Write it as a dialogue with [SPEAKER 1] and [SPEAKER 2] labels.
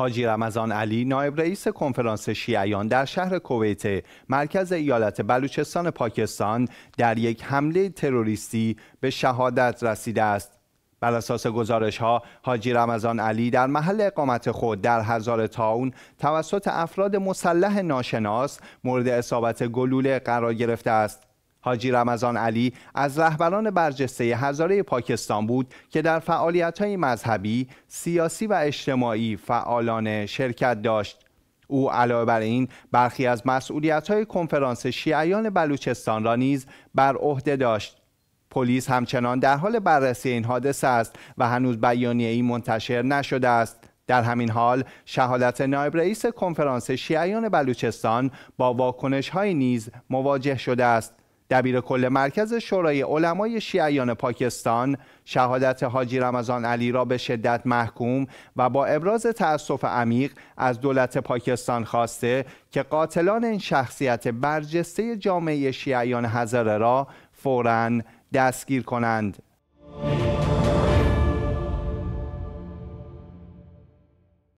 [SPEAKER 1] حاجی رمضان علی نایب رئیس کنفرانس شیعیان در شهر کویت مرکز ایالت بلوچستان پاکستان در یک حمله تروریستی به شهادت رسیده است بر اساس گزارش ها حاجی رمضان علی در محل اقامت خود در هزار تاون توسط افراد مسلح ناشناس مورد اصابت گلوله قرار گرفته است حاجی رمضان علی از رهبران برجسته هزاره پاکستان بود که در های مذهبی، سیاسی و اجتماعی فعالانه شرکت داشت. او علاوه بر این برخی از مسئولیت‌های کنفرانس شیعیان بلوچستان را نیز بر عهده داشت. پلیس همچنان در حال بررسی این حادثه است و هنوز ای منتشر نشده است. در همین حال شهادت نایب رئیس کنفرانس شیعیان بلوچستان با واکنش های نیز مواجه شده است دبیر کل مرکز شورای علمای شیعیان پاکستان شهادت حاجی رمضان علی را به شدت محکوم و با ابراز تأسف عمیق از دولت پاکستان خواسته که قاتلان این شخصیت برجسته جامعه شیعیان هزاره را فوراً دستگیر کنند.